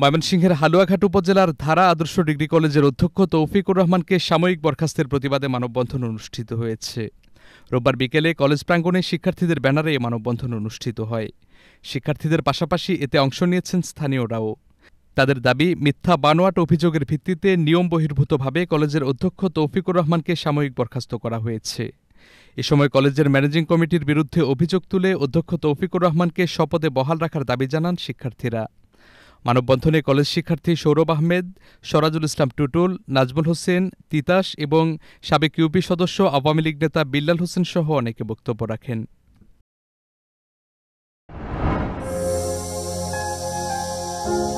ময়মনসিংহের হালুয়াঘাট উপজেলার ধারা আদর্শ ডিগ্রি কলেজের অধ্যক্ষ তৌফিকুর রহমানকে সাময়িক বরখাস্তের প্রতিবাদে মানববন্ধন অনুষ্ঠিত হয়েছে রোববার বিকেলে কলেজ প্রাঙ্গণে শিক্ষার্থীদের ব্যানারে এ মানববন্ধন অনুষ্ঠিত হয় শিক্ষার্থীদের পাশাপাশি এতে অংশ নিয়েছেন স্থানীয়রাও তাদের দাবি মিথ্যা বানোয়াট অভিযোগের ভিত্তিতে নিয়ম বহির্ভূতভাবে কলেজের অধ্যক্ষ তৌফিকুর রহমানকে সাময়িক বরখাস্ত করা হয়েছে এ সময় কলেজের ম্যানেজিং কমিটির বিরুদ্ধে অভিযোগ তুলে অধ্যক্ষ তৌফিকুর রহমানকে শপথে বহাল রাখার দাবি জানান শিক্ষার্থীরা মানববন্ধনে কলেজ শিক্ষার্থী সৌরভ আহমেদ সরাজুল ইসলাম টুটুল নাজমুল হোসেন তিতাস এবং সাবেক ইউপি সদস্য আওয়ামী লীগ নেতা বিল্লাল হোসেন সহ অনেকে বক্তব্য রাখেন thank you